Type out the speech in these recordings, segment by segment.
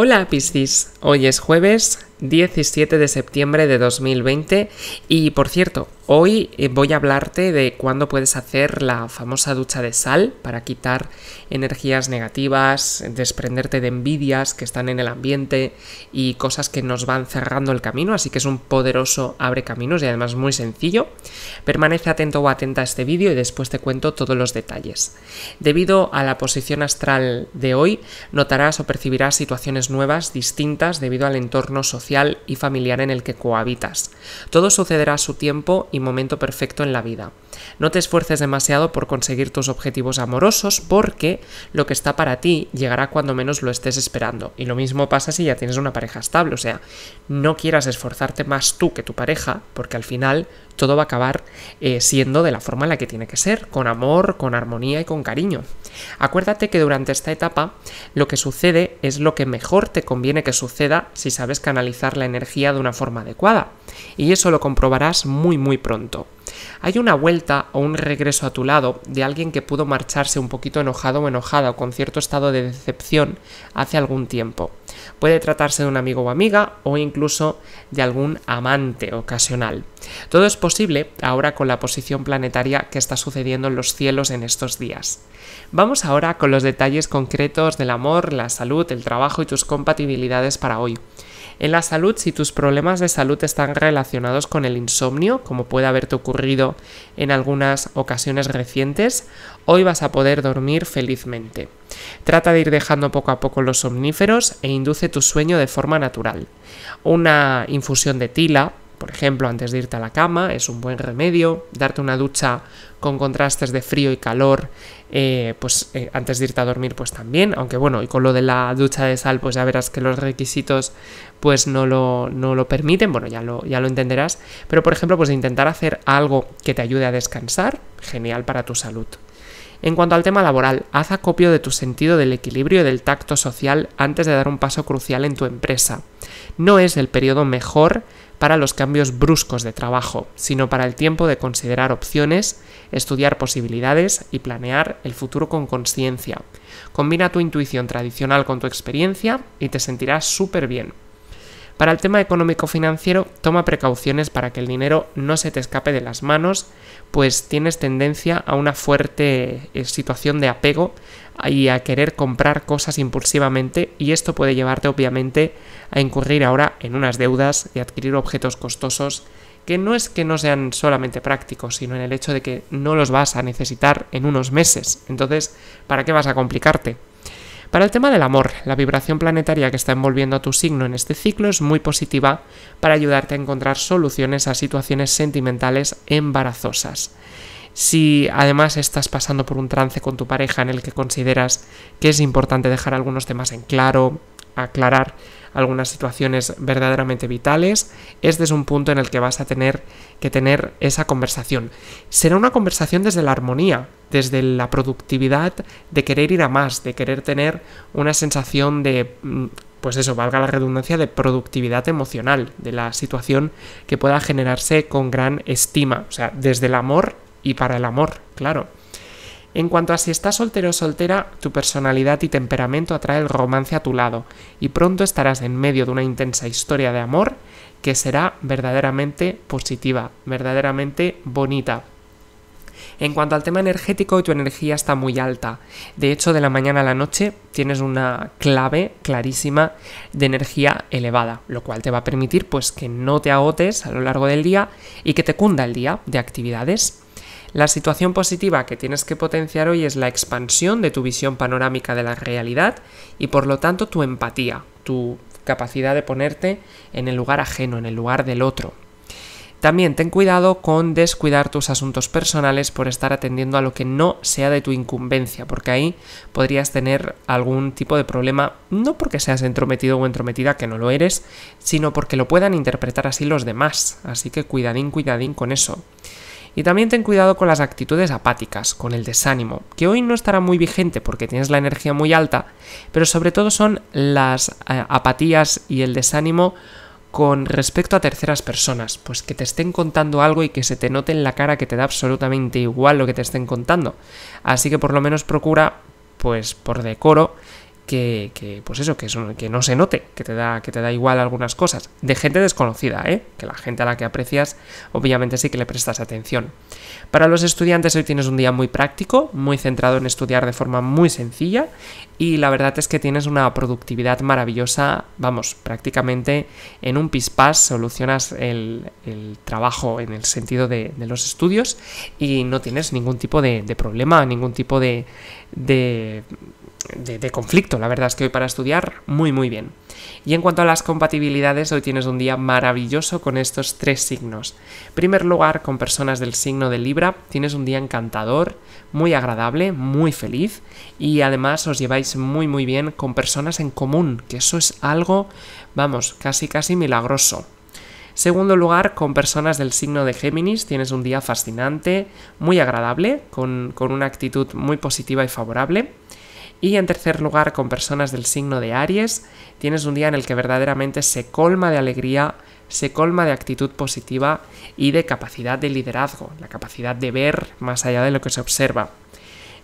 Hola Piscis, hoy es jueves 17 de septiembre de 2020 y por cierto, hoy eh, voy a hablarte de cuándo puedes hacer la famosa ducha de sal para quitar energías negativas, desprenderte de envidias que están en el ambiente y cosas que nos van cerrando el camino, así que es un poderoso abre caminos y además muy sencillo. Permanece atento o atenta a este vídeo y después te cuento todos los detalles. Debido a la posición astral de hoy, notarás o percibirás situaciones nuevas, distintas debido al entorno social y familiar en el que cohabitas. Todo sucederá a su tiempo y momento perfecto en la vida. No te esfuerces demasiado por conseguir tus objetivos amorosos porque lo que está para ti llegará cuando menos lo estés esperando. Y lo mismo pasa si ya tienes una pareja estable, o sea, no quieras esforzarte más tú que tu pareja porque al final todo va a acabar eh, siendo de la forma en la que tiene que ser, con amor, con armonía y con cariño. Acuérdate que durante esta etapa lo que sucede es lo que mejor te conviene que suceda si sabes canalizar la energía de una forma adecuada. Y eso lo comprobarás muy muy pronto. Hay una vuelta o un regreso a tu lado de alguien que pudo marcharse un poquito enojado o enojada o con cierto estado de decepción hace algún tiempo. Puede tratarse de un amigo o amiga o incluso de algún amante ocasional. Todo es posible ahora con la posición planetaria que está sucediendo en los cielos en estos días. Vamos ahora con los detalles concretos del amor, la salud, el trabajo y tus compatibilidades para hoy. En la salud, si tus problemas de salud están relacionados con el insomnio, como puede haberte ocurrido en algunas ocasiones recientes, hoy vas a poder dormir felizmente. Trata de ir dejando poco a poco los somníferos e induce tu sueño de forma natural. Una infusión de tila, por ejemplo, antes de irte a la cama es un buen remedio, darte una ducha con contrastes de frío y calor, eh, pues eh, antes de irte a dormir pues también, aunque bueno, y con lo de la ducha de sal pues ya verás que los requisitos pues no lo, no lo permiten, bueno, ya lo, ya lo entenderás, pero por ejemplo pues intentar hacer algo que te ayude a descansar, genial para tu salud. En cuanto al tema laboral, haz acopio de tu sentido del equilibrio y del tacto social antes de dar un paso crucial en tu empresa. No es el periodo mejor para los cambios bruscos de trabajo, sino para el tiempo de considerar opciones, estudiar posibilidades y planear el futuro con conciencia. Combina tu intuición tradicional con tu experiencia y te sentirás súper bien. Para el tema económico-financiero, toma precauciones para que el dinero no se te escape de las manos, pues tienes tendencia a una fuerte eh, situación de apego y a querer comprar cosas impulsivamente y esto puede llevarte obviamente a incurrir ahora en unas deudas y adquirir objetos costosos que no es que no sean solamente prácticos, sino en el hecho de que no los vas a necesitar en unos meses. Entonces, ¿para qué vas a complicarte? Para el tema del amor, la vibración planetaria que está envolviendo a tu signo en este ciclo es muy positiva para ayudarte a encontrar soluciones a situaciones sentimentales embarazosas. Si además estás pasando por un trance con tu pareja en el que consideras que es importante dejar algunos temas en claro, aclarar algunas situaciones verdaderamente vitales, este es un punto en el que vas a tener que tener esa conversación. Será una conversación desde la armonía, desde la productividad de querer ir a más, de querer tener una sensación de, mm, pues eso, valga la redundancia, de productividad emocional, de la situación que pueda generarse con gran estima, o sea, desde el amor y para el amor, claro. En cuanto a si estás soltero o soltera, tu personalidad y temperamento atrae el romance a tu lado, y pronto estarás en medio de una intensa historia de amor que será verdaderamente positiva, verdaderamente bonita. En cuanto al tema energético, tu energía está muy alta. De hecho, de la mañana a la noche tienes una clave clarísima de energía elevada, lo cual te va a permitir pues que no te agotes a lo largo del día y que te cunda el día de actividades. La situación positiva que tienes que potenciar hoy es la expansión de tu visión panorámica de la realidad y por lo tanto tu empatía, tu capacidad de ponerte en el lugar ajeno, en el lugar del otro. También ten cuidado con descuidar tus asuntos personales por estar atendiendo a lo que no sea de tu incumbencia, porque ahí podrías tener algún tipo de problema, no porque seas entrometido o entrometida, que no lo eres, sino porque lo puedan interpretar así los demás. Así que cuidadín, cuidadín con eso. Y también ten cuidado con las actitudes apáticas, con el desánimo, que hoy no estará muy vigente porque tienes la energía muy alta, pero sobre todo son las eh, apatías y el desánimo con respecto a terceras personas, pues que te estén contando algo y que se te note en la cara que te da absolutamente igual lo que te estén contando. Así que por lo menos procura, pues por decoro, que, pues eso, que, que no se note, que te, da, que te da igual algunas cosas. De gente desconocida, ¿eh? Que la gente a la que aprecias, obviamente sí que le prestas atención. Para los estudiantes hoy tienes un día muy práctico, muy centrado en estudiar de forma muy sencilla y la verdad es que tienes una productividad maravillosa, vamos, prácticamente en un pis-pas solucionas el, trabajo en el sentido de, los estudios y no tienes ningún tipo de, problema, ningún tipo de de, conflicto. La verdad es que hoy para estudiar, muy muy bien. Y en cuanto a las compatibilidades, hoy tienes un día maravilloso con estos tres signos. primer lugar, con personas del signo de Libra, tienes un día encantador, muy agradable, muy feliz y además os lleváis muy muy bien con personas en común, que eso es algo, vamos, casi casi milagroso. Segundo lugar, con personas del signo de Géminis tienes un día fascinante, muy agradable, con una actitud muy positiva y favorable. Y en tercer lugar, con personas del signo de Aries, tienes un día en el que verdaderamente se colma de alegría, se colma de actitud positiva y de capacidad de liderazgo, la capacidad de ver más allá de lo que se observa.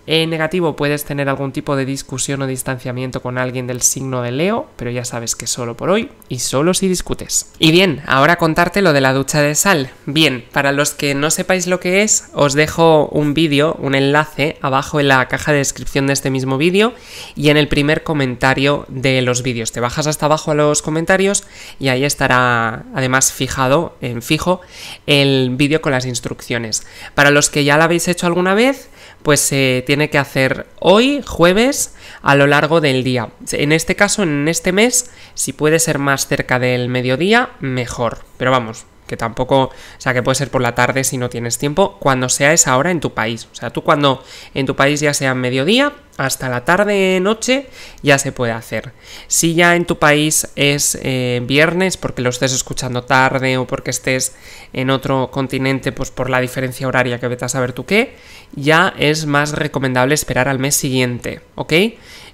Eh, en negativo puedes tener algún tipo de discusión o distanciamiento con alguien del signo de Leo, pero ya sabes que solo por hoy y solo si discutes. Y bien, ahora contarte lo de la ducha de sal. Bien, para los que no sepáis lo que es, os dejo un vídeo, un enlace abajo en la caja de descripción de este mismo vídeo y en el primer comentario de los vídeos. Te bajas hasta abajo a los comentarios y ahí estará además fijado en fijo el vídeo con las instrucciones. Para los que ya lo habéis hecho alguna vez, pues se tiene que hacer hoy, jueves, a lo largo del día. En este caso, en este mes, si puede ser más cerca del mediodía, mejor. Pero vamos, que tampoco, o sea, que puede ser por la tarde si no tienes tiempo, cuando sea esa hora en tu país. O sea, tú cuando en tu país ya sea mediodía, hasta la tarde noche ya se puede hacer. Si ya en tu país es eh, viernes porque lo estés escuchando tarde o porque estés en otro continente, pues por la diferencia horaria que vete a saber tú qué, ya es más recomendable esperar al mes siguiente, ¿ok?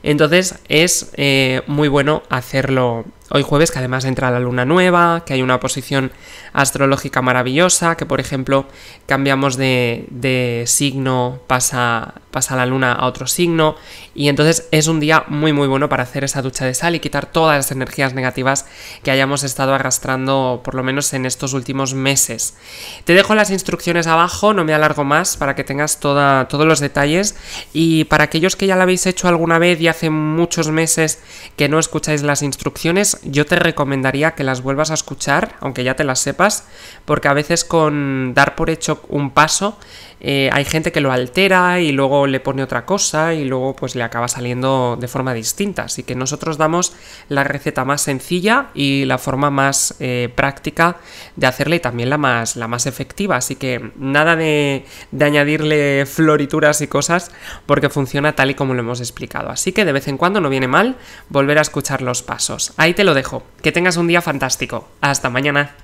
Entonces es eh, muy bueno hacerlo hoy jueves, que además entra la luna nueva, que hay una posición astrológica maravillosa, que por ejemplo cambiamos de, de signo, pasa pasa la luna a otro signo y entonces es un día muy muy bueno para hacer esa ducha de sal y quitar todas las energías negativas que hayamos estado arrastrando por lo menos en estos últimos meses. Te dejo las instrucciones abajo, no me alargo más para que tengas todos los detalles y para aquellos que ya lo habéis hecho alguna vez y hace muchos meses que no escucháis las instrucciones, yo te recomendaría que las vuelvas a escuchar, aunque ya te las sepas, porque a veces con dar por hecho un paso eh, hay gente que lo altera y luego le pone otra cosa y luego pues le acaba saliendo de forma distinta. Así que nosotros damos la receta más sencilla y la forma más eh, práctica de hacerle y también la más, la más efectiva. Así que nada de, de añadirle florituras y cosas porque funciona tal y como lo hemos explicado. Así que de vez en cuando no viene mal volver a escuchar los pasos. Ahí te lo dejo. Que tengas un día fantástico. Hasta mañana.